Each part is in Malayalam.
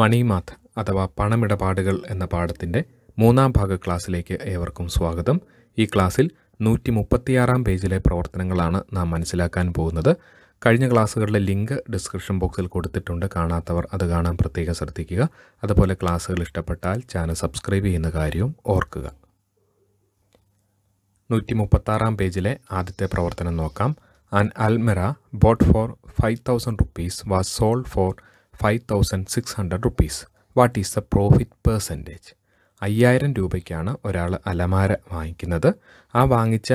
മണിമാത് അഥവാ പണമിടപാടുകൾ എന്ന പാഠത്തിൻ്റെ മൂന്നാം ഭാഗ ക്ലാസ്സിലേക്ക് ഏവർക്കും സ്വാഗതം ഈ ക്ലാസ്സിൽ നൂറ്റി മുപ്പത്തിയാറാം പേജിലെ പ്രവർത്തനങ്ങളാണ് നാം മനസ്സിലാക്കാൻ പോകുന്നത് കഴിഞ്ഞ ക്ലാസ്സുകളിലെ ലിങ്ക് ഡിസ്ക്രിപ്ഷൻ ബോക്സിൽ കൊടുത്തിട്ടുണ്ട് കാണാത്തവർ അത് കാണാൻ പ്രത്യേകം ശ്രദ്ധിക്കുക അതുപോലെ ക്ലാസ്സുകൾ ഇഷ്ടപ്പെട്ടാൽ ചാനൽ സബ്സ്ക്രൈബ് ചെയ്യുന്ന കാര്യവും ഓർക്കുക നൂറ്റി മുപ്പത്താറാം പേജിലെ ആദ്യത്തെ പ്രവർത്തനം നോക്കാം an almirah bought for five thousand rupees was sold for five thousand six hundred rupees what is the profit percentage അയ്യായിരം രൂപയ്ക്കാണ് ഒരാൾ അലമാര വാങ്ങിക്കുന്നത് ആ വാങ്ങിച്ച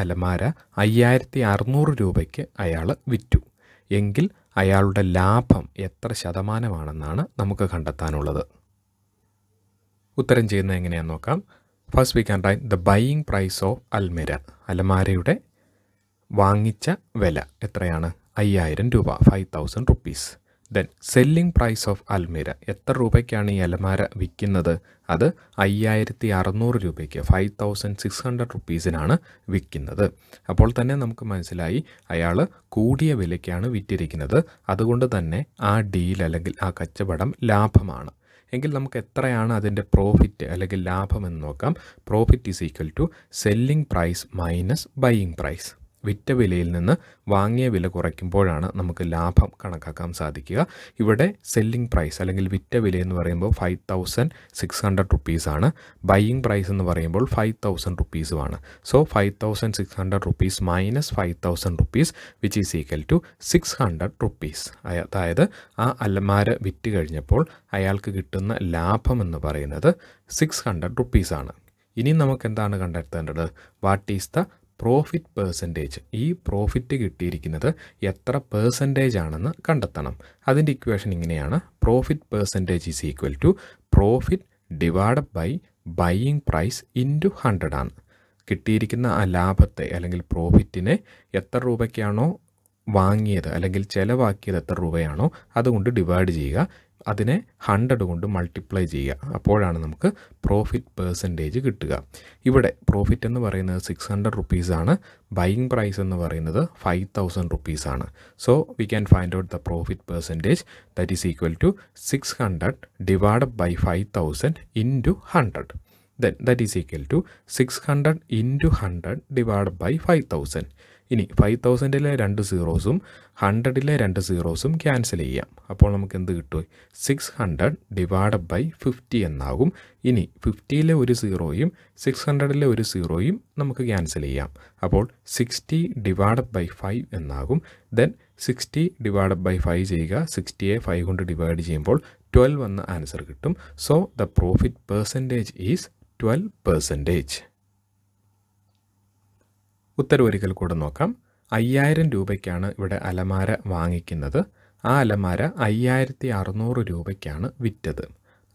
അലമാര അയ്യായിരത്തി അറുന്നൂറ് രൂപയ്ക്ക് അയാൾ വിറ്റു എങ്കിൽ അയാളുടെ ലാഭം എത്ര ശതമാനമാണെന്നാണ് നമുക്ക് കണ്ടെത്താനുള്ളത് ഉത്തരം ചെയ്യുന്നത് എങ്ങനെയാണെന്ന് നോക്കാം first we can write the buying price of almirah അലമാരയുടെ വാങ്ങിച്ച വില എത്രയാണ് അയ്യായിരം രൂപ five thousand rupees then selling price of almirah എത്ര രൂപയ്ക്കാണ് ഈ അലമാര വിൽക്കുന്നത് അത് അയ്യായിരത്തി അറുന്നൂറ് രൂപയ്ക്ക് ഫൈവ് തൗസൻഡ് സിക്സ് ഹൺഡ്രഡ് റുപ്പീസിനാണ് വിൽക്കുന്നത് അപ്പോൾ തന്നെ നമുക്ക് മനസ്സിലായി അയാൾ കൂടിയ വിലയ്ക്കാണ് വിറ്റിരിക്കുന്നത് അതുകൊണ്ട് തന്നെ ആ ഡീൽ അല്ലെങ്കിൽ ആ കച്ചവടം ലാഭമാണ് എങ്കിൽ നമുക്ക് എത്രയാണ് അതിൻ്റെ പ്രോഫിറ്റ് അല്ലെങ്കിൽ ലാഭം എന്ന് നോക്കാം profit is equal to selling price minus buying price വിറ്റ വിലയിൽ നിന്ന് വാങ്ങിയ വില കുറയ്ക്കുമ്പോഴാണ് നമുക്ക് ലാഭം കണക്കാക്കാൻ സാധിക്കുക ഇവിടെ സെല്ലിംഗ് പ്രൈസ് അല്ലെങ്കിൽ വിറ്റ വില എന്ന് പറയുമ്പോൾ ഫൈവ് തൗസൻഡ് സിക്സ് ഹൺഡ്രഡ് റുപ്പീസാണ് ബൈയിങ് പ്രൈസ് എന്ന് പറയുമ്പോൾ ഫൈവ് തൗസൻഡ് റുപ്പീസുമാണ് so five thousand six hundred rupees minus five thousand rupees which is equal to six hundred rupees അതായത് ആ അലമാര വിറ്റ് കഴിഞ്ഞപ്പോൾ അയാൾക്ക് കിട്ടുന്ന ലാഭം എന്ന് പറയുന്നത് സിക്സ് ഹൺഡ്രഡ് റുപ്പീസാണ് ഇനി നമുക്ക് എന്താണ് കണ്ടെത്തേണ്ടത് what is the profit percentage ഈ പ്രോഫിറ്റ് കിട്ടിയിരിക്കുന്നത് എത്ര പേഴ്സൻറ്റേജ് ആണെന്ന് കണ്ടെത്തണം അതിൻ്റെ ഇക്വേഷൻ ഇങ്ങനെയാണ് profit percentage is equal to profit divided by buying price into hundred ആണ് കിട്ടിയിരിക്കുന്ന ആ ലാഭത്തെ അല്ലെങ്കിൽ പ്രോഫിറ്റിനെ എത്ര രൂപയ്ക്കാണോ വാങ്ങിയത് അല്ലെങ്കിൽ ചിലവാക്കിയത് എത്ര രൂപയാണോ അതുകൊണ്ട് ഡിവൈഡ് ചെയ്യുക അതിനെ ഹൺഡ്രഡ് കൊണ്ട് മൾട്ടിപ്ലൈ ചെയ്യുക അപ്പോഴാണ് നമുക്ക് പ്രോഫിറ്റ് പെർസെൻറ്റേജ് കിട്ടുക ഇവിടെ പ്രോഫിറ്റ് എന്ന് പറയുന്നത് സിക്സ് ഹൺഡ്രഡ് റുപ്പീസാണ് ബൈയിങ് പ്രൈസ് എന്ന് പറയുന്നത് ഫൈവ് തൗസൻഡ് റുപ്പീസാണ് so we can find out the profit percentage that is equal to six hundred divided by five thousand into hundred then that is equal to six hundred into hundred divided by five thousand ഇനി ഫൈവ് തൗസൻഡിലെ രണ്ട് സീറോസും ഹൺഡ്രഡിലെ രണ്ട് സീറോസും ക്യാൻസൽ ചെയ്യാം അപ്പോൾ നമുക്ക് എന്ത് കിട്ടും six hundred divided by fifty എന്നാകും ഇനി ഫിഫ്റ്റിയിലെ ഒരു സീറോയും സിക്സ് ഹൺഡ്രഡിലെ ഒരു സീറോയും നമുക്ക് ക്യാൻസൽ ചെയ്യാം അപ്പോൾ സിക്സ്റ്റി ഡിവൈഡഡ് ബൈ ഫൈവ് എന്നാകും then sixty divided by five ചെയ്യുക സിക്സ്റ്റിയെ ഫൈവ് കൊണ്ട് ഡിവൈഡ് ചെയ്യുമ്പോൾ ട്വൽവ് എന്ന ആൻസർ കിട്ടും so the profit percentage is twelve percentage ഉത്തരവൊരിക്കൽ കൂടെ നോക്കാം അയ്യായിരം രൂപയ്ക്കാണ് ഇവിടെ അലമാര വാങ്ങിക്കുന്നത് ആ അലമാര അയ്യായിരത്തി അറുന്നൂറ് രൂപയ്ക്കാണ് വിറ്റത്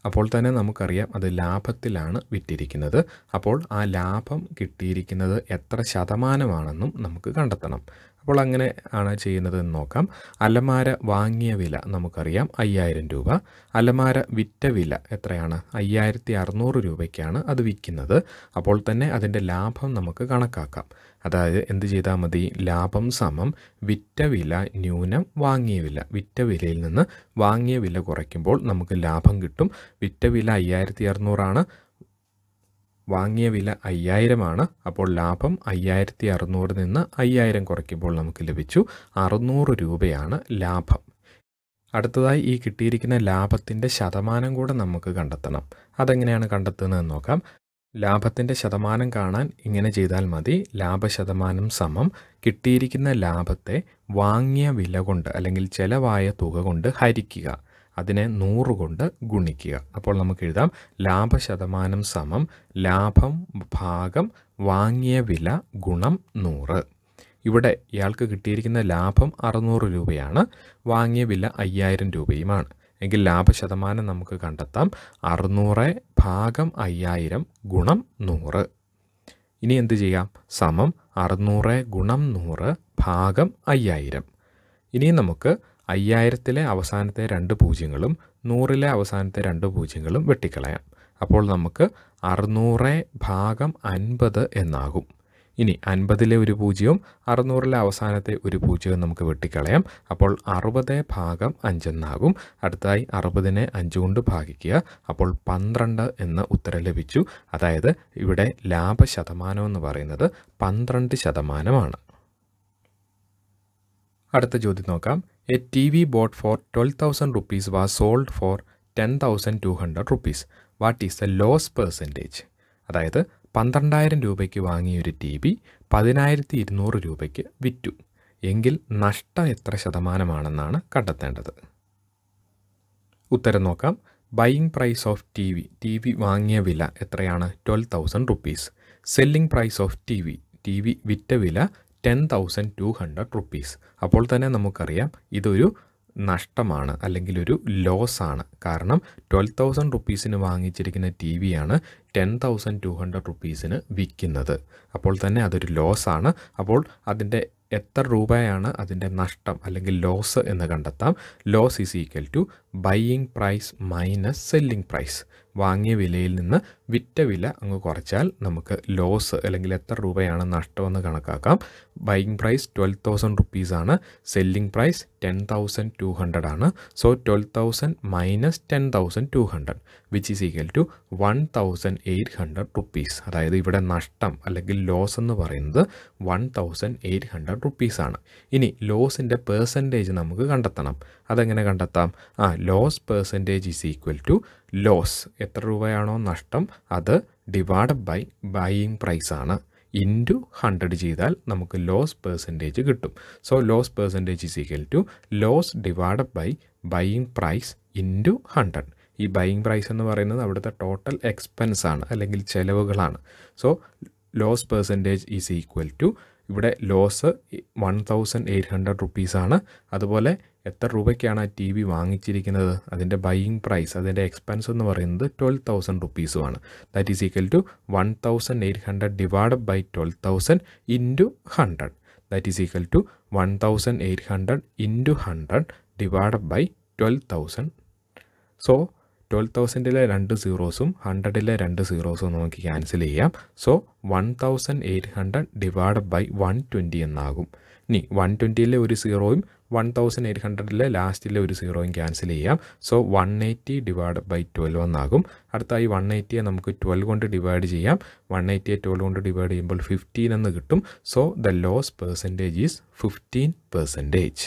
അപ്പോൾ തന്നെ നമുക്കറിയാം അത് ലാഭത്തിലാണ് വിറ്റിരിക്കുന്നത് അപ്പോൾ ആ ലാഭം കിട്ടിയിരിക്കുന്നത് എത്ര ശതമാനമാണെന്നും നമുക്ക് കണ്ടെത്തണം അപ്പോൾ അങ്ങനെ ആണ് ചെയ്യുന്നതെന്ന് നോക്കാം അലമാര വാങ്ങിയ വില നമുക്കറിയാം അയ്യായിരം രൂപ അലമാര വിറ്റ വില എത്രയാണ് അയ്യായിരത്തി അറുന്നൂറ് രൂപയ്ക്കാണ് അത് വിൽക്കുന്നത് അപ്പോൾ തന്നെ അതിൻ്റെ ലാഭം നമുക്ക് കണക്കാക്കാം അതായത് എന്ത് ചെയ്താൽ മതി ലാഭം സമം വിറ്റ വില ന്യൂനം വാങ്ങിയ വില വിറ്റ വിലയിൽ നിന്ന് വാങ്ങിയ വില കുറയ്ക്കുമ്പോൾ നമുക്ക് ലാഭം കിട്ടും വിറ്റ വില അയ്യായിരത്തി അറുന്നൂറാണ് വാങ്ങിയ വില അയ്യായിരമാണ് അപ്പോൾ ലാഭം അയ്യായിരത്തി അറുന്നൂറിൽ നിന്ന് അയ്യായിരം കുറയ്ക്കുമ്പോൾ നമുക്ക് ലഭിച്ചു അറുന്നൂറ് രൂപയാണ് ലാഭം അടുത്തതായി ഈ കിട്ടിയിരിക്കുന്ന ലാഭത്തിൻ്റെ ശതമാനം കൂടെ നമുക്ക് കണ്ടെത്തണം അതെങ്ങനെയാണ് കണ്ടെത്തുന്നത് നോക്കാം ലാഭത്തിൻ്റെ ശതമാനം കാണാൻ ഇങ്ങനെ ചെയ്താൽ മതി ലാഭശതമാനം സമം കിട്ടിയിരിക്കുന്ന ലാഭത്തെ വാങ്ങിയ വില കൊണ്ട് അല്ലെങ്കിൽ ചിലവായ തുക കൊണ്ട് ഹരിക്കുക അതിനെ നൂറ് കൊണ്ട് ഗുണിക്കുക അപ്പോൾ നമുക്ക് എഴുതാം ലാഭശതമാനം സമം ലാഭം ഭാഗം വാങ്ങിയ വില ഗുണം നൂറ് ഇവിടെ ഇയാൾക്ക് കിട്ടിയിരിക്കുന്ന ലാഭം അറുന്നൂറ് രൂപയാണ് വാങ്ങിയ വില അയ്യായിരം രൂപയുമാണ് എങ്കിൽ ലാഭശതമാനം നമുക്ക് കണ്ടെത്താം അറുന്നൂറ് ഭാഗം അയ്യായിരം ഗുണം നൂറ് ഇനി എന്ത് ചെയ്യാം സമം അറുന്നൂറ് ഗുണം നൂറ് ഭാഗം അയ്യായിരം ഇനി നമുക്ക് അയ്യായിരത്തിലെ അവസാനത്തെ രണ്ട് പൂജ്യങ്ങളും നൂറിലെ അവസാനത്തെ രണ്ട് പൂജ്യങ്ങളും വെട്ടിക്കളയാം അപ്പോൾ നമുക്ക് അറുന്നൂറ് ഭാഗം അൻപത് എന്നാകും ഇനി അൻപതിലെ ഒരു പൂജ്യവും അറുന്നൂറിലെ അവസാനത്തെ ഒരു പൂജ്യവും നമുക്ക് വെട്ടിക്കളയാം അപ്പോൾ അറുപത് ഭാഗം അഞ്ചെന്നാകും അടുത്തതായി അറുപതിനെ അഞ്ചു കൊണ്ട് ഭാഗിക്കുക അപ്പോൾ പന്ത്രണ്ട് എന്ന ഉത്തരം ലഭിച്ചു അതായത് ഇവിടെ ലാഭശതമാനം എന്ന് പറയുന്നത് പന്ത്രണ്ട് ശതമാനമാണ് അടുത്ത ചോദ്യം നോക്കാം a TV bought for twelve thousand rupees was sold for ten thousand two hundred rupees what is the loss percentage അതായത് പന്ത്രണ്ടായിരം രൂപയ്ക്ക് വാങ്ങിയ ഒരു ടി വി പതിനായിരത്തി ഇരുന്നൂറ് രൂപയ്ക്ക് വിറ്റു എങ്കിൽ നഷ്ടം എത്ര ശതമാനമാണെന്നാണ് കണ്ടെത്തേണ്ടത് ഉത്തരം നോക്കാം buying price of TV TV വാങ്ങിയ വില എത്രയാണ് twelve thousand rupees selling price of TV TV വിറ്റ വില ten thousand two hundred rupees അപ്പോൾ തന്നെ നമുക്കറിയാം ഇതൊരു നഷ്ടമാണ് അല്ലെങ്കിൽ ഒരു ലോസാണ് കാരണം ട്വൽവ് തൗസൻഡ് റുപ്പീസിന് വാങ്ങിച്ചിരിക്കുന്ന ടി വിയാണ് ടെൻ തൗസൻഡ് ടു ഹൺഡ്രഡ് റുപ്പീസിന് വിൽക്കുന്നത് അപ്പോൾ തന്നെ അതൊരു ലോസാണ് അപ്പോൾ അതിൻ്റെ എത്ര രൂപയാണ് അതിൻ്റെ നഷ്ടം അല്ലെങ്കിൽ ലോസ് എന്ന് കണ്ടെത്താം loss is equal to buying price minus selling price വാങ്ങിയ വിലയിൽ നിന്ന് വിറ്റ വില അങ്ങ് കുറച്ചാൽ നമുക്ക് ലോസ് അല്ലെങ്കിൽ എത്ര രൂപയാണ് നഷ്ടമെന്ന് കണക്കാക്കാം ബൈങ് പ്രൈസ് ട്വൽവ് തൗസൻഡ് റുപ്പീസാണ് selling price ten thousand two hundred ആണ് so twelve thousand minus ten thousand two hundred which is equal to one thousand eight hundred rupees അതായത് ഇവിടെ നഷ്ടം അല്ലെങ്കിൽ ലോസ് എന്ന് പറയുന്നത് വൺ തൗസൻഡ് എയ്റ്റ് ഹൺഡ്രഡ് റുപ്പീസാണ് ഇനി ലോസിൻ്റെ പേഴ്സൻറ്റേജ് നമുക്ക് കണ്ടെത്തണം അതെങ്ങനെ കണ്ടെത്താം ആ loss percentage is equal to loss എത്ര രൂപയാണോ നഷ്ടം അത് ഡിവൈഡ് ബൈ ബൈയിങ് പ്രൈസാണ് ഇൻറ്റു ഹൺഡ്രഡ് ചെയ്താൽ നമുക്ക് ലോസ് പെർസെൻറ്റേജ് കിട്ടും so loss percentage is equal to loss divide by buying price into hundred ഈ ബൈയിങ് പ്രൈസ് എന്ന് പറയുന്നത് അവിടുത്തെ ടോട്ടൽ എക്സ്പെൻസ് ആണ് അല്ലെങ്കിൽ ചിലവുകളാണ് so loss percentage is equal to ഇവിടെ loss one thousand eight hundred റുപ്പീസാണ് അതുപോലെ എത്ര രൂപയ്ക്കാണ് ആ ടി വി വാങ്ങിച്ചിരിക്കുന്നത് അതിൻ്റെ ബൈയിങ് പ്രൈസ് അതിൻ്റെ എക്സ്പെൻസ് എന്ന് പറയുന്നത് ട്വൽവ് തൗസൻഡ് റുപ്പീസുമാണ് that is equal to one thousand eight hundred divide by twelve thousand into hundred that is equal to one thousand eight hundred into hundred divide by twelve thousand so twelve തൗസൻഡിലെ രണ്ട് സീറോസും ഹൺഡ്രഡിലെ രണ്ട് സീറോസും നമുക്ക് ക്യാൻസൽ ചെയ്യാം so one thousand eight hundred divide by one twenty എന്നാകും ഇനി വൺ ട്വൻറ്റിയിലെ ഒരു സീറോയും വൺ തൗസൻഡ് എയ്റ്റ് ഹൺഡ്രഡിലെ ലാസ്റ്റിലെ ഒരു സീറോയും ക്യാൻസൽ ചെയ്യാം so one eighty divide by twelve എന്നാകും അടുത്തായി വൺ എയ്റ്റിയെ നമുക്ക് ട്വൽവ് കൊണ്ട് ഡിവൈഡ് ചെയ്യാം വൺ എയ്റ്റിയെ ട്വൽവ് കൊണ്ട് ഡിവൈഡ് ചെയ്യുമ്പോൾ ഫിഫ്റ്റീൻ എന്ന് കിട്ടും so the loss percentage is fifteen percentage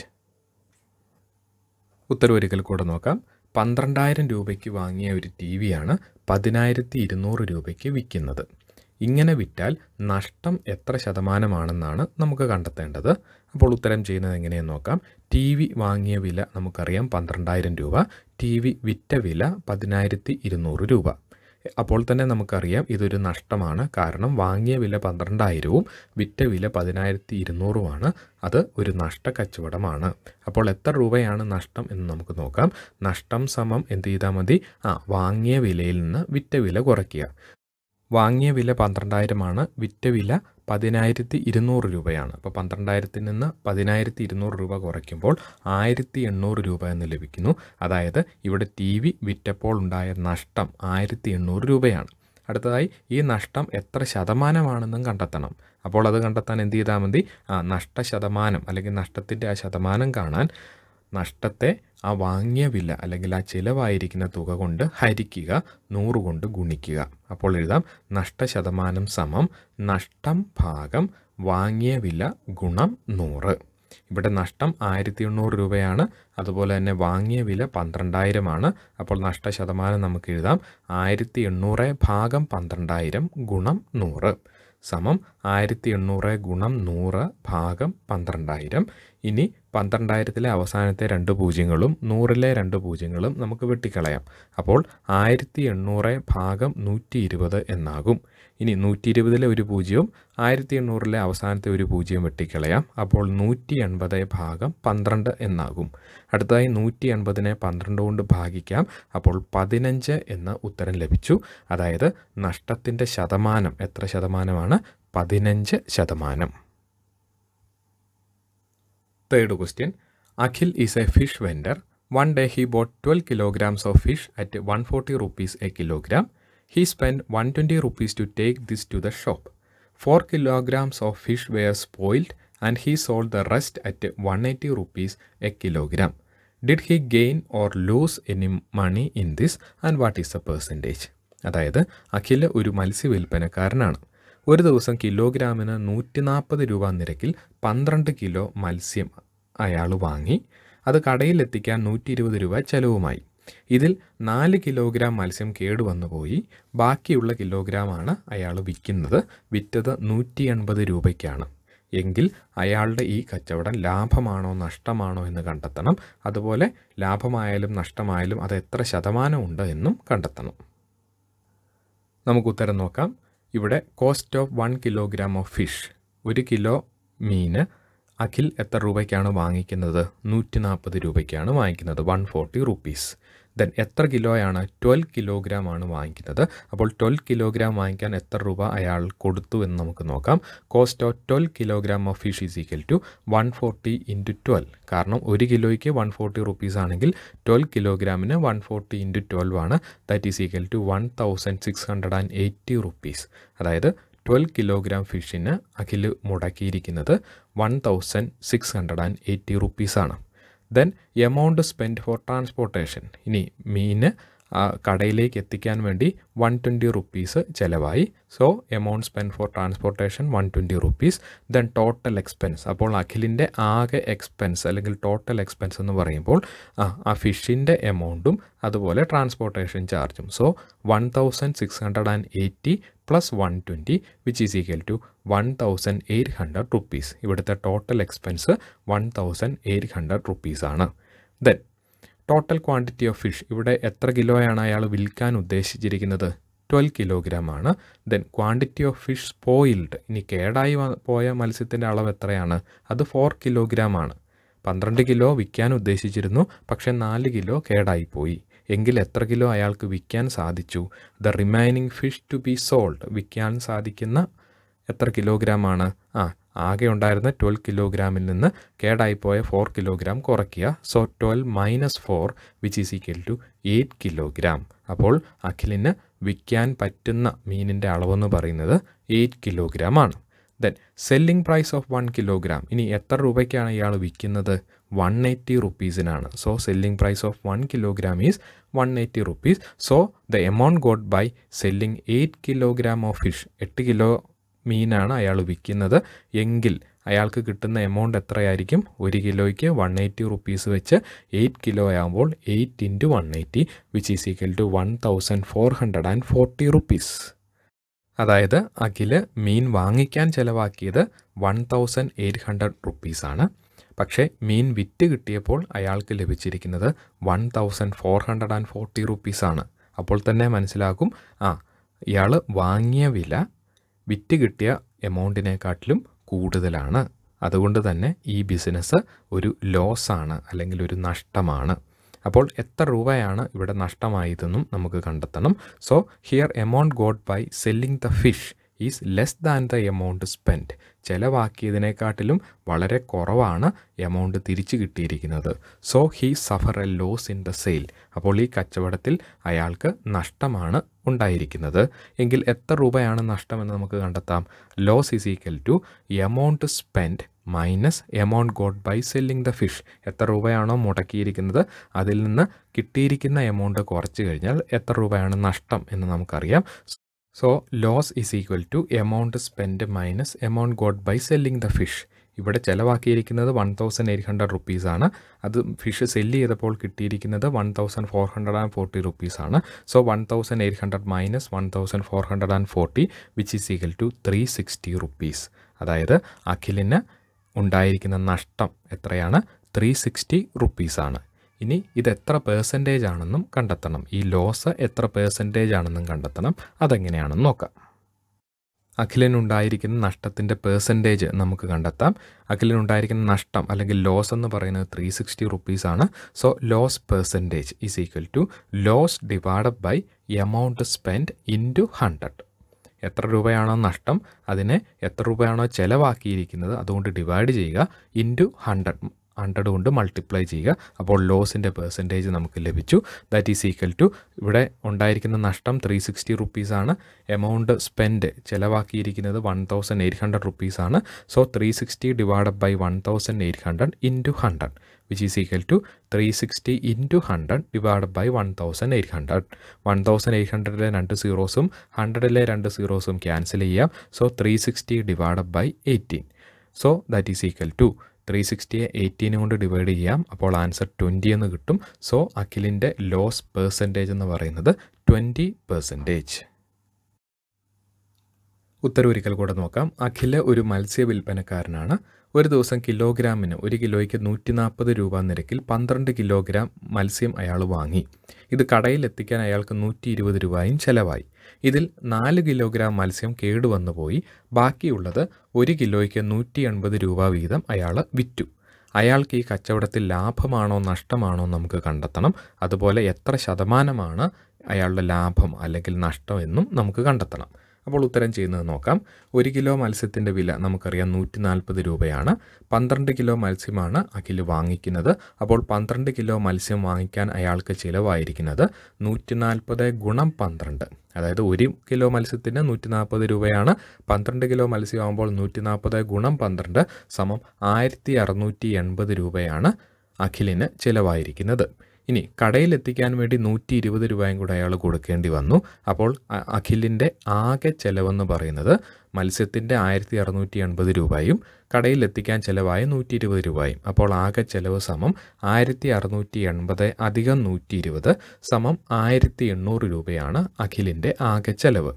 ഉത്തരവ് കൂടെ നോക്കാം പന്ത്രണ്ടായിരം രൂപയ്ക്ക് വാങ്ങിയ ഒരു ടി വിയാണ് പതിനായിരത്തി ഇരുന്നൂറ് രൂപയ്ക്ക് വിൽക്കുന്നത് ഇങ്ങനെ വിറ്റാൽ നഷ്ടം എത്ര ശതമാനമാണെന്നാണ് നമുക്ക് കണ്ടെത്തേണ്ടത് അപ്പോൾ ഉത്തരം ചെയ്യുന്നത് എങ്ങനെയെന്ന് നോക്കാം ടി വി വാങ്ങിയ വില നമുക്കറിയാം പന്ത്രണ്ടായിരം രൂപ ടി വി വിറ്റ വില പതിനായിരത്തി ഇരുന്നൂറ് രൂപ അപ്പോൾ തന്നെ നമുക്കറിയാം ഇതൊരു നഷ്ടമാണ് കാരണം വാങ്ങിയ വില പന്ത്രണ്ടായിരവും വിറ്റ വില പതിനായിരത്തി ഇരുന്നൂറുമാണ് അത് ഒരു നഷ്ട കച്ചവടമാണ് അപ്പോൾ എത്ര രൂപയാണ് നഷ്ടം എന്ന് നമുക്ക് നോക്കാം നഷ്ടം സമം എന്ത് ചെയ്താൽ മതി ആ വാങ്ങിയ വിലയിൽ നിന്ന് വിറ്റ വില കുറയ്ക്കുക വാങ്ങിയ വില പന്ത്രണ്ടായിരമാണ് വിറ്റ വില പതിനായിരത്തി ഇരുന്നൂറ് രൂപയാണ് അപ്പോൾ പന്ത്രണ്ടായിരത്തിൽ നിന്ന് പതിനായിരത്തി ഇരുന്നൂറ് രൂപ കുറയ്ക്കുമ്പോൾ ആയിരത്തി എണ്ണൂറ് രൂപ എന്ന് ലഭിക്കുന്നു അതായത് ഇവിടെ ടി വി വിറ്റപ്പോൾ ഉണ്ടായ നഷ്ടം ആയിരത്തി എണ്ണൂറ് രൂപയാണ് അടുത്തതായി ഈ നഷ്ടം എത്ര ശതമാനമാണെന്നും കണ്ടെത്തണം അപ്പോൾ അത് കണ്ടെത്താൻ എന്ത് ചെയ്താൽ മതി ആ നഷ്ടശതമാനം അല്ലെങ്കിൽ നഷ്ടത്തിൻ്റെ ആ ശതമാനം കാണാൻ നഷ്ടത്തെ ആ വാങ്ങിയ വില അല്ലെങ്കിൽ ആ ചിലവായിരിക്കുന്ന തുക കൊണ്ട് ഹരിക്കുക നൂറ് കൊണ്ട് ഗുണിക്കുക അപ്പോൾ എഴുതാം നഷ്ടശതമാനം സമം നഷ്ടം ഭാഗം വാങ്ങിയ വില ഗുണം നൂറ് ഇവിടെ നഷ്ടം ആയിരത്തി എണ്ണൂറ് രൂപയാണ് അതുപോലെ തന്നെ വാങ്ങിയ വില പന്ത്രണ്ടായിരമാണ് അപ്പോൾ നഷ്ടശതമാനം നമുക്ക് എഴുതാം ആയിരത്തി എണ്ണൂറ് ഭാഗം പന്ത്രണ്ടായിരം ഗുണം നൂറ് സമം ആയിരത്തി എണ്ണൂറ് ഗുണം നൂറ് ഭാഗം പന്ത്രണ്ടായിരം ഇനി പന്ത്രണ്ടായിരത്തിലെ അവസാനത്തെ രണ്ട് പൂജ്യങ്ങളും നൂറിലെ രണ്ട് പൂജ്യങ്ങളും നമുക്ക് വെട്ടിക്കളയാം അപ്പോൾ ആയിരത്തി എണ്ണൂറ് ഭാഗം നൂറ്റി ഇരുപത് എന്നാകും ഇനി നൂറ്റി ഇരുപതിലെ ഒരു പൂജ്യവും ആയിരത്തി എണ്ണൂറിലെ അവസാനത്തെ ഒരു പൂജ്യവും വെട്ടിക്കളയാം അപ്പോൾ നൂറ്റി എൺപത് ഭാഗം പന്ത്രണ്ട് എന്നാകും അടുത്തതായി നൂറ്റി എൺപതിനെ പന്ത്രണ്ട് കൊണ്ട് ഭാഗിക്കാം അപ്പോൾ പതിനഞ്ച് എന്ന ഉത്തരം ലഭിച്ചു അതായത് നഷ്ടത്തിൻ്റെ ശതമാനം എത്ര ശതമാനമാണ് പതിനഞ്ച് ശതമാനം third question Akhil is a fish vendor one day he bought twelve kilograms of fish at one forty rupees a kilogram he spend one twenty rupees to take this to the shop four kilograms of fish were spoiled and he sold the rest at one eighty rupees a kilogram did he gain or lose any money in this and what is the percentage അതായത് അഖിൽ ഒരു വിൽപ്പനക്കാരനാണ് ഒരു ദിവസം കിലോഗ്രാമിന് നൂറ്റി നാൽപ്പത് രൂപ നിരക്കിൽ പന്ത്രണ്ട് കിലോ മത്സ്യം അയാൾ വാങ്ങി അത് കടയിലെത്തിക്കാൻ നൂറ്റി ഇരുപത് രൂപ ചെലവുമായി ഇതിൽ നാല് കിലോഗ്രാം മത്സ്യം കേടുവന്നു പോയി ബാക്കിയുള്ള കിലോഗ്രാമാണ് അയാൾ വിൽക്കുന്നത് വിറ്റത് നൂറ്റി എൺപത് രൂപയ്ക്കാണ് എങ്കിൽ അയാളുടെ ഈ കച്ചവടം ലാഭമാണോ നഷ്ടമാണോ എന്ന് കണ്ടെത്തണം അതുപോലെ ലാഭമായാലും നഷ്ടമായാലും അത് എത്ര ശതമാനം ഉണ്ട് എന്നും കണ്ടെത്തണം നമുക്ക് ഉത്തരം നോക്കാം ഇവിടെ cost of one kilogram of fish ഒരു കിലോ മീന് അഖിൽ എത്ര രൂപയ്ക്കാണ് വാങ്ങിക്കുന്നത് നൂറ്റി നാൽപ്പത് രൂപയ്ക്കാണ് വാങ്ങിക്കുന്നത് വൺ ഫോർട്ടി റുപ്പീസ് ദെൻ എത്ര കിലോയാണ് ട്വൽവ് കിലോഗ്രാം ആണ് വാങ്ങിക്കുന്നത് അപ്പോൾ ട്വൽവ് കിലോഗ്രാം വാങ്ങിക്കാൻ എത്ര രൂപ അയാൾ കൊടുത്തു എന്ന് നമുക്ക് നോക്കാം cost of twelve kilogram of fish is equal to one forty into twelve കാരണം ഒരു കിലോയ്ക്ക് വൺ ഫോർട്ടി റുപ്പീസ് ആണെങ്കിൽ ട്വൽവ് കിലോഗ്രാമിന് വൺ ഫോർട്ടി ഇൻറ്റു ട്വൽവ് ആണ് that is equal to one thousand six hundred and eighty rupees അതായത് ട്വൽവ് കിലോഗ്രാം ഫിഷിന് അഖിൽ മുടക്കിയിരിക്കുന്നത് one thousand six hundred and eighty റുപ്പീസാണ് then amount spend for transportation ഇനി മീന് കടയിലേക്ക് എത്തിക്കാൻ വേണ്ടി വൺ ട്വൻറ്റി റുപ്പീസ് ചിലവായി so amount spend for transportation one twenty rupees then total expense അപ്പോൾ അഖിലിൻ്റെ ആകെ എക്സ്പെൻസ് അല്ലെങ്കിൽ ടോട്ടൽ എക്സ്പെൻസ് എന്ന് പറയുമ്പോൾ ആ ഫിഷിൻ്റെ എമൗണ്ടും അതുപോലെ ട്രാൻസ്പോർട്ടേഷൻ ചാർജും so one thousand six hundred and eighty plus one twenty which is equal to one thousand eight hundred rupees ഇവിടുത്തെ total expense one thousand eight hundred റുപ്പീസാണ് then total quantity of fish ഇവിടെ എത്ര കിലോയാണ് അയാൾ വിൽക്കാൻ ഉദ്ദേശിച്ചിരിക്കുന്നത് ട്വൽവ് കിലോഗ്രാം ആണ് then quantity of fish spoiled ഇനി കേടായി പോയ മത്സ്യത്തിൻ്റെ അളവ് എത്രയാണ് അത് ഫോർ കിലോഗ്രാം ആണ് പന്ത്രണ്ട് കിലോ വിൽക്കാൻ ഉദ്ദേശിച്ചിരുന്നു പക്ഷേ നാല് കിലോ കേടായിപ്പോയി എങ്കിൽ എത്ര കിലോ അയാൾക്ക് വിൽക്കാൻ സാധിച്ചു the remaining fish to be sold വിൽക്കാൻ സാധിക്കുന്ന എത്ര കിലോഗ്രാമാണ് ആ ആകെ ഉണ്ടായിരുന്ന ട്വൽവ് കിലോഗ്രാമിൽ നിന്ന് കേടായിപ്പോയ ഫോർ കിലോഗ്രാം കുറയ്ക്കുക so twelve minus four which is equal to eight kilogram അപ്പോൾ അഖിലിന് വിൽക്കാൻ പറ്റുന്ന മീനിൻ്റെ അളവെന്ന് പറയുന്നത് എയ്റ്റ് കിലോഗ്രാം ആണ് then selling price of one kilogram ഇനി എത്ര രൂപയ്ക്കാണ് ഇയാൾ വിൽക്കുന്നത് വൺ എയ്റ്റി റുപ്പീസിനാണ് so selling price of one kilogram is one eighty rupees so the amount got by selling eight kilogram of fish എട്ട് കിലോ മീനാണ് അയാൾ വിൽക്കുന്നത് എങ്കിൽ അയാൾക്ക് കിട്ടുന്ന എമൗണ്ട് എത്രയായിരിക്കും ഒരു കിലോയ്ക്ക് വൺ എയ്റ്റി റുപ്പീസ് വെച്ച് എയ്റ്റ് കിലോ ആകുമ്പോൾ eight into one eighty which is equal to one thousand four hundred and forty rupees അതായത് അഖിൽ മീൻ വാങ്ങിക്കാൻ ചിലവാക്കിയത് വൺ തൗസൻഡ് എയ്റ്റ് ഹൺഡ്രഡ് റുപ്പീസാണ് പക്ഷേ മീൻ വിറ്റ് കിട്ടിയപ്പോൾ അയാൾക്ക് ലഭിച്ചിരിക്കുന്നത് one thousand four hundred and forty റുപ്പീസാണ് അപ്പോൾ തന്നെ മനസ്സിലാക്കും ആ ഇയാൾ വാങ്ങിയ വില വിറ്റ് കിട്ടിയ എമൗണ്ടിനെക്കാട്ടിലും കൂടുതലാണ് അതുകൊണ്ട് തന്നെ ഈ ബിസിനസ് ഒരു ലോസാണ് അല്ലെങ്കിൽ ഒരു നഷ്ടമാണ് അപ്പോൾ എത്ര രൂപയാണ് ഇവിടെ നഷ്ടമായതെന്നും നമുക്ക് കണ്ടെത്തണം so here amount got by selling the fish is less than the amount spend ചെലവാക്കിയതിനെക്കാട്ടിലും വളരെ കുറവാണ് എമൗണ്ട് തിരിച്ചു കിട്ടിയിരിക്കുന്നത് so he suffer a loss in the sale അപ്പോൾ ഈ കച്ചവടത്തിൽ അയാൾക്ക് നഷ്ടമാണ് ഉണ്ടായിരിക്കുന്നത് എങ്കിൽ എത്ര രൂപയാണ് നഷ്ടമെന്ന് നമുക്ക് കണ്ടെത്താം loss is equal to amount spend minus amount got by selling the fish എത്ര രൂപയാണോ മുടക്കിയിരിക്കുന്നത് അതിൽ നിന്ന് കിട്ടിയിരിക്കുന്ന എമൗണ്ട് കുറച്ച് കഴിഞ്ഞാൽ എത്ര രൂപയാണ് നഷ്ടം എന്ന് നമുക്കറിയാം so loss is equal to amount spend minus amount got by selling the fish ഇവിടെ ചിലവാക്കിയിരിക്കുന്നത് വൺ തൗസൻഡ് എയ്റ്റ് ഹൺഡ്രഡ് റുപ്പീസാണ് അത് ഫിഷ് സെല്ല് ചെയ്തപ്പോൾ കിട്ടിയിരിക്കുന്നത് one thousand four hundred and forty റുപ്പീസാണ് so one thousand eight hundred minus one thousand four hundred and forty which is equal to three sixty rupees അതായത് അഖിലിന് ഉണ്ടായിരിക്കുന്ന നഷ്ടം എത്രയാണ് ത്രീ സിക്സ്റ്റി റുപ്പീസാണ് ഇനി ഇത് എത്ര പേഴ്സൻറ്റേജ് ആണെന്നും കണ്ടെത്തണം ഈ ലോസ് എത്ര പേഴ്സൻറ്റേജ് ആണെന്നും കണ്ടെത്തണം അതെങ്ങനെയാണെന്ന് നോക്കാം അഖിലനുണ്ടായിരിക്കുന്ന നഷ്ടത്തിൻ്റെ പേഴ്സൻറ്റേജ് നമുക്ക് കണ്ടെത്താം അഖിലനുണ്ടായിരിക്കുന്ന നഷ്ടം അല്ലെങ്കിൽ ലോസ് എന്ന് പറയുന്നത് ത്രീ സിക്സ്റ്റി റുപ്പീസാണ് so loss percentage is equal to loss divided by amount spend into hundred എത്ര രൂപയാണോ നഷ്ടം അതിനെ എത്ര രൂപയാണോ ചിലവാക്കിയിരിക്കുന്നത് അതുകൊണ്ട് ഡിവൈഡ് ചെയ്യുക ഇൻറ്റു ഹൺഡ്രഡ് ഹൺഡ്രഡ് കൊണ്ട് മൾട്ടിപ്ലൈ ചെയ്യുക അപ്പോൾ ലോസിൻ്റെ പെർസെൻറ്റേജ് നമുക്ക് ലഭിച്ചു ദാറ്റ് ഈസ് ഈക്വൽ ടു ഇവിടെ ഉണ്ടായിരിക്കുന്ന നഷ്ടം ത്രീ സിക്സ്റ്റി റുപ്പീസാണ് എമൗണ്ട് സ്പെൻഡ് ചിലവാക്കിയിരിക്കുന്നത് വൺ തൗസൻഡ് എയ്റ്റ് ഹൺഡ്രഡ് റുപ്പീസാണ് so three sixty divided by one thousand eight hundred into hundred which is equal to three sixty into hundred divide by one thousand eight hundred one thousand eight ഹൺഡ്രഡിലെ രണ്ട് സീറോസും ഹൺഡ്രഡിലെ രണ്ട് സീറോസും ക്യാൻസൽ ചെയ്യാം so three sixty divide by eighteen so that is equal to three സിക്സ്റ്റിയെ എയ്റ്റീനും കൊണ്ട് ഡിവൈഡ് ചെയ്യാം അപ്പോൾ ആൻസർ ട്വൻറ്റി എന്ന് കിട്ടും സോ അഖിലിൻ്റെ ലോസ് പേഴ്സൻറ്റേജ് എന്ന് പറയുന്നത് ട്വൻറ്റി പേഴ്സൻറ്റേജ് ഉത്തരവൊരിക്കൽ കൂടെ നോക്കാം അഖിൽ ഒരു മത്സ്യ വിൽപ്പനക്കാരനാണ് ഒരു ദിവസം കിലോഗ്രാമിന് ഒരു കിലോയ്ക്ക് നൂറ്റി നാൽപ്പത് രൂപ നിരക്കിൽ പന്ത്രണ്ട് കിലോഗ്രാം മത്സ്യം അയാൾ വാങ്ങി ഇത് കടയിൽ എത്തിക്കാൻ അയാൾക്ക് നൂറ്റി ഇരുപത് രൂപയും ചെലവായി ഇതിൽ നാല് കിലോഗ്രാം മത്സ്യം കേടുവന്നു പോയി ബാക്കിയുള്ളത് ഒരു കിലോയ്ക്ക് നൂറ്റി എൺപത് രൂപ വീതം അയാൾ വിറ്റു അയാൾക്ക് ഈ കച്ചവടത്തിൽ ലാഭമാണോ നഷ്ടമാണോ നമുക്ക് കണ്ടെത്തണം അതുപോലെ എത്ര ശതമാനമാണ് അയാളുടെ ലാഭം അല്ലെങ്കിൽ നഷ്ടം എന്നും നമുക്ക് കണ്ടെത്തണം അപ്പോൾ ഉത്തരം ചെയ്യുന്നത് നോക്കാം ഒരു കിലോ മത്സ്യത്തിൻ്റെ വില നമുക്കറിയാം നൂറ്റി നാൽപ്പത് രൂപയാണ് പന്ത്രണ്ട് കിലോ മത്സ്യമാണ് അഖിൽ വാങ്ങിക്കുന്നത് അപ്പോൾ പന്ത്രണ്ട് കിലോ മത്സ്യം വാങ്ങിക്കാൻ അയാൾക്ക് ചിലവായിരിക്കുന്നത് നൂറ്റി നാൽപ്പത് ഗുണം പന്ത്രണ്ട് അതായത് ഒരു കിലോ മത്സ്യത്തിന് നൂറ്റി നാൽപ്പത് രൂപയാണ് പന്ത്രണ്ട് കിലോ മത്സ്യമാകുമ്പോൾ നൂറ്റി നാൽപ്പത് ഗുണം പന്ത്രണ്ട് സമം ആയിരത്തി അറുന്നൂറ്റി എൺപത് രൂപയാണ് അഖിലിന് ചിലവായിരിക്കുന്നത് ഇനി കടയിലെത്തിക്കാൻ വേണ്ടി നൂറ്റി ഇരുപത് രൂപയും കൂടെ അയാൾ കൊടുക്കേണ്ടി വന്നു അപ്പോൾ അഖിലിൻ്റെ ആകെ ചെലവെന്ന് പറയുന്നത് മത്സ്യത്തിൻ്റെ ആയിരത്തി അറുന്നൂറ്റി എൺപത് രൂപയും കടയിലെത്തിക്കാൻ ചിലവായ നൂറ്റി ഇരുപത് രൂപയും അപ്പോൾ ആകെ ചെലവ് സമം ആയിരത്തി അറുന്നൂറ്റി എൺപത് അധികം നൂറ്റി ഇരുപത് സമം ആയിരത്തി എണ്ണൂറ് രൂപയാണ് അഖിലിൻ്റെ ആകെ ചെലവ്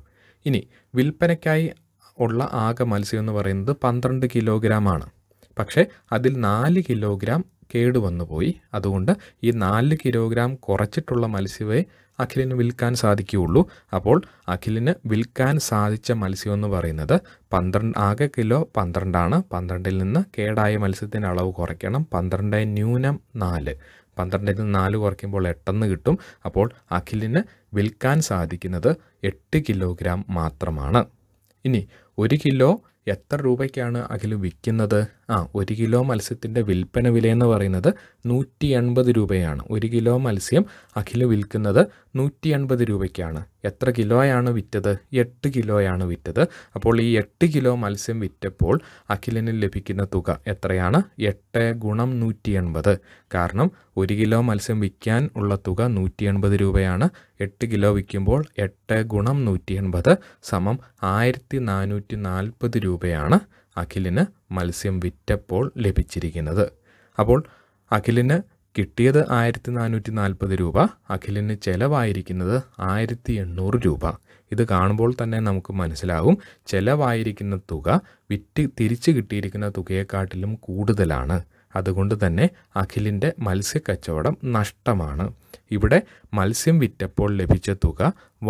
ഇനി വിൽപ്പനയ്ക്കായി ഉള്ള ആകെ മത്സ്യം എന്ന് പറയുന്നത് പന്ത്രണ്ട് കിലോഗ്രാം ആണ് പക്ഷേ അതിൽ നാല് കിലോഗ്രാം കേടുവന്നുപോയി അതുകൊണ്ട് ഈ നാല് കിലോഗ്രാം കുറച്ചിട്ടുള്ള മത്സ്യമേ അഖിലിന് വിൽക്കാൻ സാധിക്കുകയുള്ളൂ അപ്പോൾ അഖിലിന് വിൽക്കാൻ സാധിച്ച മത്സ്യം എന്ന് പറയുന്നത് പന്ത്രണ്ട് ആകെ കിലോ പന്ത്രണ്ടാണ് പന്ത്രണ്ടിൽ നിന്ന് കേടായ മത്സ്യത്തിൻ്റെ അളവ് കുറയ്ക്കണം പന്ത്രണ്ട് ന്യൂനം നാല് പന്ത്രണ്ടിൽ നിന്ന് നാല് കുറയ്ക്കുമ്പോൾ എട്ടെന്ന് കിട്ടും അപ്പോൾ അഖിലിന് വിൽക്കാൻ സാധിക്കുന്നത് എട്ട് കിലോഗ്രാം മാത്രമാണ് ഇനി ഒരു കിലോ എത്ര രൂപയ്ക്കാണ് അഖിൽ വിൽക്കുന്നത് ആ ഒരു കിലോ മത്സ്യത്തിൻ്റെ വിൽപ്പന വിലയെന്ന് പറയുന്നത് നൂറ്റി അൻപത് രൂപയാണ് ഒരു കിലോ മത്സ്യം അഖിൽ വിൽക്കുന്നത് നൂറ്റി അൻപത് രൂപയ്ക്കാണ് എത്ര കിലോയാണ് വിറ്റത് എട്ട് കിലോയാണ് വിറ്റത് അപ്പോൾ ഈ എട്ട് കിലോ മത്സ്യം വിറ്റപ്പോൾ അഖിലിന് ലഭിക്കുന്ന തുക എത്രയാണ് എട്ട് ഗുണം നൂറ്റി അൻപത് കാരണം ഒരു കിലോ മത്സ്യം വിൽക്കാൻ ഉള്ള തുക നൂറ്റി അൻപത് രൂപയാണ് എട്ട് കിലോ വിൽക്കുമ്പോൾ എട്ട് ഗുണം നൂറ്റി അൻപത് സമം ആയിരത്തി നാനൂറ്റി നാൽപ്പത് രൂപയാണ് അഖിലിന് മത്സ്യം വിറ്റപ്പോൾ ലഭിച്ചിരിക്കുന്നത് അപ്പോൾ അഖിലിന് കിട്ടിയത് ആയിരത്തി നാനൂറ്റി നാൽപ്പത് രൂപ അഖിലിന് ചിലവായിരിക്കുന്നത് ആയിരത്തി എണ്ണൂറ് രൂപ ഇത് കാണുമ്പോൾ തന്നെ നമുക്ക് മനസ്സിലാവും ചിലവായിരിക്കുന്ന തുക വിറ്റ് തിരിച്ചു കിട്ടിയിരിക്കുന്ന തുകയെക്കാട്ടിലും കൂടുതലാണ് അതുകൊണ്ട് തന്നെ അഖിലിൻ്റെ മത്സ്യക്കച്ചവടം നഷ്ടമാണ് ഇവിടെ മത്സ്യം വിറ്റപ്പോൾ ലഭിച്ച തുക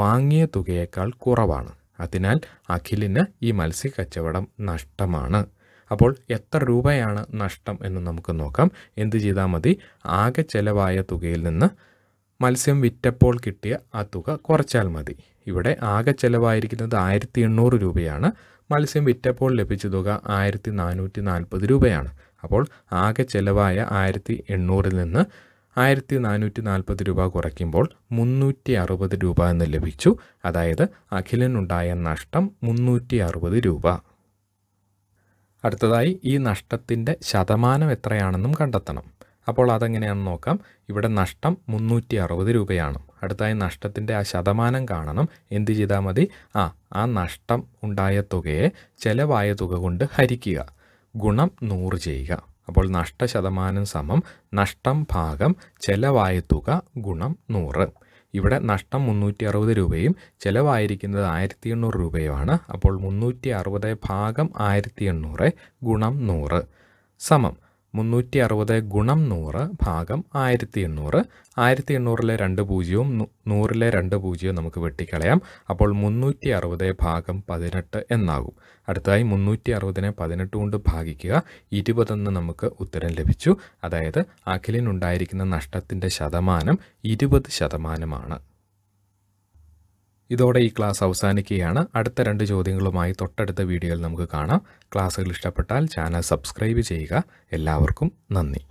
വാങ്ങിയ തുകയേക്കാൾ കുറവാണ് അതിനാൽ അഖിലിന് ഈ മത്സ്യക്കച്ചവടം നഷ്ടമാണ് അപ്പോൾ എത്ര രൂപയാണ് നഷ്ടം എന്ന് നമുക്ക് നോക്കാം എന്ത് ചെയ്താൽ മതി ആകെ ചെലവായ തുകയിൽ നിന്ന് മത്സ്യം വിറ്റപ്പോൾ കിട്ടിയ ആ തുക കുറച്ചാൽ മതി ഇവിടെ ആകെ ചെലവായിരിക്കുന്നത് ആയിരത്തി എണ്ണൂറ് രൂപയാണ് മത്സ്യം വിറ്റപ്പോൾ ലഭിച്ച തുക ആയിരത്തി നാനൂറ്റി നാൽപ്പത് രൂപയാണ് അപ്പോൾ ആകെ ചെലവായ ആയിരത്തി എണ്ണൂറിൽ നിന്ന് ആയിരത്തി നാനൂറ്റി നാൽപ്പത് രൂപ കുറയ്ക്കുമ്പോൾ മുന്നൂറ്റി അറുപത് രൂപ എന്ന് ലഭിച്ചു അതായത് അഖിലനുണ്ടായ നഷ്ടം മുന്നൂറ്റി അറുപത് രൂപ അടുത്തതായി ഈ നഷ്ടത്തിൻ്റെ ശതമാനം എത്രയാണെന്നും കണ്ടെത്തണം അപ്പോൾ അതെങ്ങനെയാണെന്ന് നോക്കാം ഇവിടെ നഷ്ടം മുന്നൂറ്റി അറുപത് രൂപയാണ് അടുത്തായി നഷ്ടത്തിൻ്റെ ആ ശതമാനം കാണണം എന്ത് ചെയ്താൽ മതി ആ ആ നഷ്ടം ഉണ്ടായ തുകയെ ചിലവായ തുക കൊണ്ട് ഹരിക്കുക ഗുണം നൂറ് ചെയ്യുക അപ്പോൾ നഷ്ടശതമാനം സമം നഷ്ടം ഭാഗം ചെലവായ തുക ഗുണം നൂറ് ഇവിടെ നഷ്ടം മുന്നൂറ്റി അറുപത് രൂപയും ചിലവായിരിക്കുന്നത് ആയിരത്തി എണ്ണൂറ് രൂപയുമാണ് അപ്പോൾ മുന്നൂറ്റി അറുപത് ഭാഗം ആയിരത്തി എണ്ണൂറ് ഗുണം നൂറ് സമം മുന്നൂറ്റി അറുപത് ഗുണം നൂറ് ഭാഗം ആയിരത്തി എണ്ണൂറ് ആയിരത്തി എണ്ണൂറിലെ രണ്ട് പൂജ്യവും നൂറിലെ രണ്ട് പൂജ്യവും നമുക്ക് വെട്ടിക്കളയാം അപ്പോൾ മുന്നൂറ്റി അറുപത് ഭാഗം പതിനെട്ട് എന്നാകും അടുത്തതായി മുന്നൂറ്റി അറുപതിനെ പതിനെട്ട് കൊണ്ട് ഭാഗിക്കുക ഇരുപതെന്ന് നമുക്ക് ഉത്തരം ലഭിച്ചു അതായത് അഖിലിനുണ്ടായിരിക്കുന്ന നഷ്ടത്തിൻ്റെ ശതമാനം ഇരുപത് ശതമാനമാണ് ഇതോടെ ഈ ക്ലാസ് അവസാനിക്കുകയാണ് അടുത്ത രണ്ട് ചോദ്യങ്ങളുമായി തൊട്ടടുത്ത വീഡിയോയിൽ നമുക്ക് കാണാം ക്ലാസ്സുകൾ ഇഷ്ടപ്പെട്ടാൽ ചാനൽ സബ്സ്ക്രൈബ് ചെയ്യുക എല്ലാവർക്കും നന്ദി